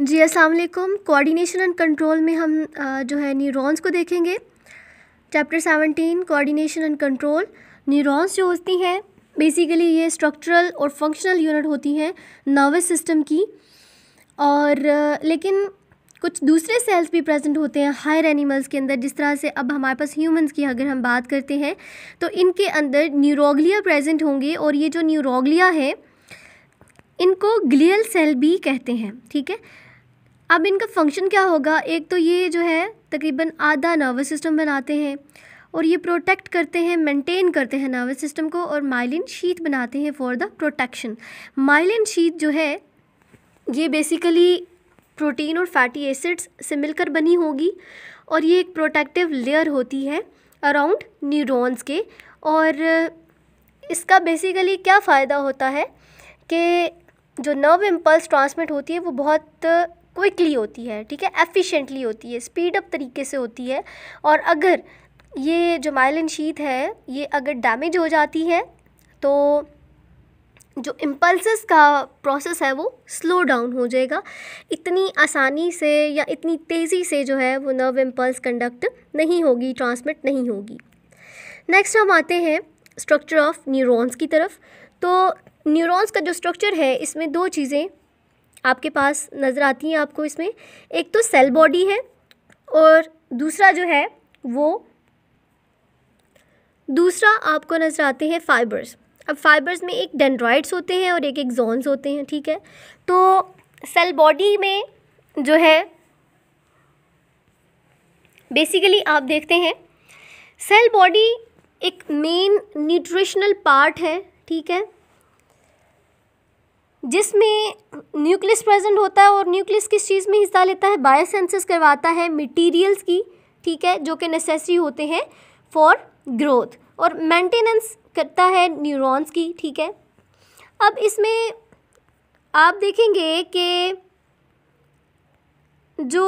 जी अस्सलाम वालेकुम coordination and control में हम जो है न्यूरॉन्स को देखेंगे chapter seventeen coordination and control neurons जो होती हैं बेसिकली ये स्ट्रक्चरल और फंक्शनल यूनिट होती हैं नर्वस सिस्टम की और लेकिन कुछ दूसरे सेल्स भी प्रेजेंट होते हैं हायर एनिमल्स के अंदर जिस तरह से अब हमारे पास ह्यूमंस की अगर हम बात करते हैं तो इनके अंदर न्यूरोगलिया प्रेजेंट होंगे और ये जो न्यूरोगलिया है इनको ग्लियल सेल भी कहते हैं ठीक है अब इनका फंक्शन क्या होगा एक तो ये जो है तकरीबन आधा नर्वस सिस्टम बनाते हैं और ये प्रोटेक्ट करते हैं मेंटेन करते हैं नर्वस सिस्टम को और माइलिन शीत बनाते हैं फॉर द प्रोटेक्शन माइलिन शीत जो है ये बेसिकली प्रोटीन और फैटी एसिड्स से मिलकर बनी होगी और ये एक प्रोटेक्टिव लेयर होती है अराउंड न्यूरॉन्स के और इसका बेसिकली क्या फ़ायदा होता है कि जो नर्व इम्पल्स ट्रांसमिट होती है वो बहुत क्विकली होती है ठीक है एफिशिएंटली होती है स्पीड अप तरीके से होती है और अगर ये जो माइलिन शीत है ये अगर डैमेज हो जाती है तो जो इम्पल्स का प्रोसेस है वो स्लो डाउन हो जाएगा इतनी आसानी से या इतनी तेज़ी से जो है वो नर्व इम्पल्स कंडक्ट नहीं होगी ट्रांसमिट नहीं होगी नेक्स्ट हम आते हैं स्ट्रक्चर ऑफ न्यूरॉन्स की तरफ तो न्यूरॉन्स का जो स्ट्रक्चर है इसमें दो चीज़ें आपके पास नज़र आती हैं आपको इसमें एक तो सेल बॉडी है और दूसरा जो है वो दूसरा आपको नज़र आते हैं फाइबर्स अब फाइबर्स में एक डेंड्राइड्स होते हैं और एक एक जोन्स होते हैं ठीक है तो सेल बॉडी में जो है बेसिकली आप देखते हैं सेल बॉडी एक मेन न्यूट्रिशनल पार्ट है ठीक है जिसमें न्यूक्लियस प्रेजेंट होता है और न्यूक्लियस किस चीज़ में हिस्सा लेता है बायोसेंसिस करवाता है मटेरियल्स की ठीक है जो कि नेसेसरी होते हैं फॉर ग्रोथ और मेंटेनेंस करता है न्यूरॉन्स की ठीक है अब इसमें आप देखेंगे कि जो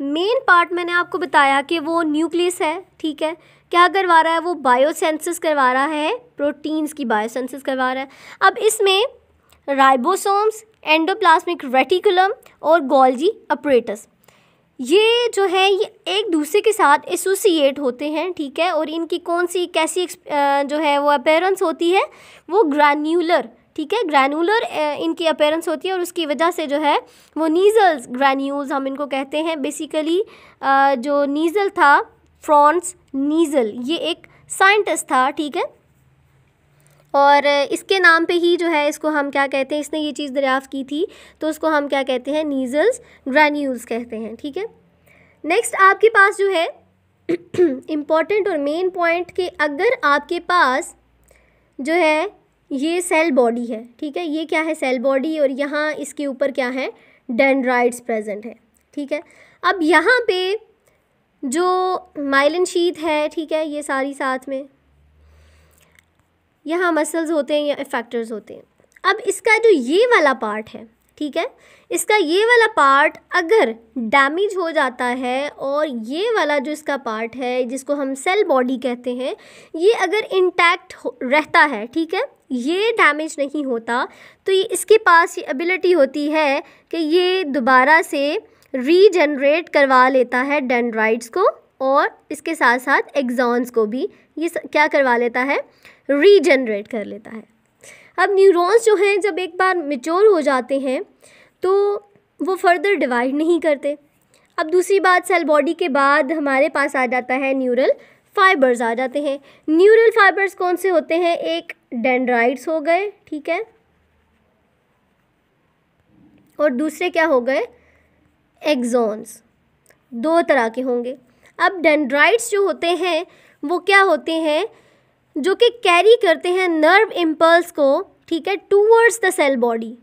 मेन पार्ट मैंने आपको बताया कि वो न्यूक्लियस है ठीक है क्या करवा रहा है वो बायोसेंसिस करवा रहा है प्रोटीन्स की बायोसेंसिस करवा रहा है अब इसमें राइबोसोम्स एंडोप्लास्मिक रेटिकुलम और गोल्जी अपरेटस ये जो है ये एक दूसरे के साथ एसोसिएट होते हैं ठीक है और इनकी कौन सी कैसी जो है वो अपेयरेंस होती है वो ग्रैन्यूलर ठीक है ग्रैनुलर इनकी अपेयरेंस होती है और उसकी वजह से जो है वो नीज़ल्स ग्रैन्यूल्स हम इनको कहते हैं बेसिकली जो नीज़ल था फ्रॉन्स नीजल ये एक साइंटिस्ट था ठीक है और इसके नाम पे ही जो है इसको हम क्या कहते हैं इसने ये चीज़ दरियाफ़ की थी तो उसको हम क्या कहते हैं नीजल्स ग्रैन्यूल्स कहते हैं ठीक है नेक्स्ट आपके पास जो है इम्पॉर्टेंट और मेन पॉइंट के अगर आपके पास जो है ये सेल बॉडी है ठीक है ये क्या है सेल बॉडी और यहाँ इसके ऊपर क्या है डेंड्राइड्स प्रेजेंट है ठीक है अब यहाँ पे जो माइलिन शीत है ठीक है ये सारी साथ में यहाँ मसल्स होते हैं या इफेक्टर्स होते हैं अब इसका जो ये वाला पार्ट है ठीक है इसका ये वाला पार्ट अगर डैमेज हो जाता है और ये वाला जो इसका पार्ट है जिसको हम सेल बॉडी कहते हैं ये अगर इंटैक्ट रहता है ठीक है ये डैमेज नहीं होता तो ये इसके पास ये एबिलिटी होती है कि ये दोबारा से रीजनरेट करवा लेता है डेंड्राइट्स को और इसके साथ साथ एग्जॉन्स को भी ये क्या करवा लेता है रीजनरेट कर लेता है अब न्यूरॉन्स जो हैं जब एक बार मिच्योर हो जाते हैं तो वो फर्दर डिवाइड नहीं करते अब दूसरी बात सेल बॉडी के बाद हमारे पास आ जाता है न्यूरल फाइबर्स आ जाते हैं न्यूरल फाइबर्स कौन से होते हैं एक डेंड्राइट्स हो गए ठीक है और दूसरे क्या हो गए एग्जॉन्स दो तरह के होंगे अब डेंड्राइट्स जो होते हैं वो क्या होते हैं जो कि कैरी करते हैं नर्व इम्पल्स को ठीक है towards the cell body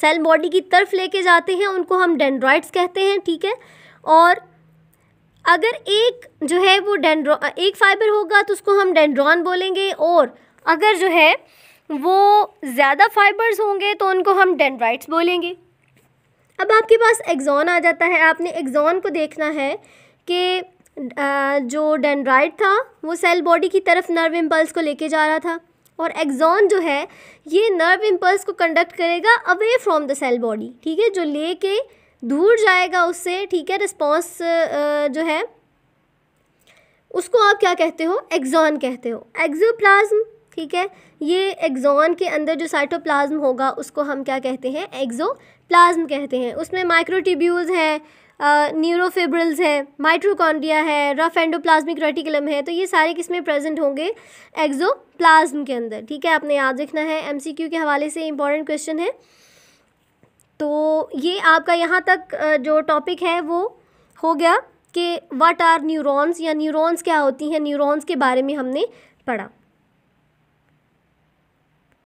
cell body की तरफ लेके जाते हैं उनको हम डेंड्राइट्स कहते हैं ठीक है और अगर एक जो है वो डेंड्रो एक फाइबर होगा तो उसको हम डेंड्रॉन बोलेंगे और अगर जो है वो ज़्यादा फाइबर्स होंगे तो उनको हम डेंड्राइट्स बोलेंगे अब आपके पास एग्जॉन आ जाता है आपने एग्जॉन को देखना है कि जो डेंड्राइड था वो सेल बॉडी की तरफ नर्व इम्पल्स को लेके जा रहा था और एग्जॉन जो है ये नर्व इम्पल्स को कंडक्ट करेगा away from the cell body ठीक है जो ले दूर जाएगा उससे ठीक है रिस्पॉन्स जो है उसको आप क्या कहते हो एग्जॉन कहते हो एग्जोप्लाज्म ठीक है ये एग्जॉन के अंदर जो साइटोप्लाज्म होगा उसको हम क्या कहते हैं एग्जोप्लाज्म कहते हैं उसमें माइक्रोटिब्यूल्स है न्यूरोफिब्रल्स हैं है माइट्रोकॉन्ड्रिया है रफ एंडोप्लाज्मिक रेटिकुलम है तो ये सारे किस में प्रेजेंट होंगे प्लाज्म के अंदर ठीक है आपने याद रखना है एमसीक्यू के हवाले से इंपॉर्टेंट क्वेश्चन है तो ये आपका यहाँ तक जो टॉपिक है वो हो गया कि वाट आर न्यूरोन्स या न्यूरोन्स क्या होती हैं न्यूरोन्स के बारे में हमने पढ़ा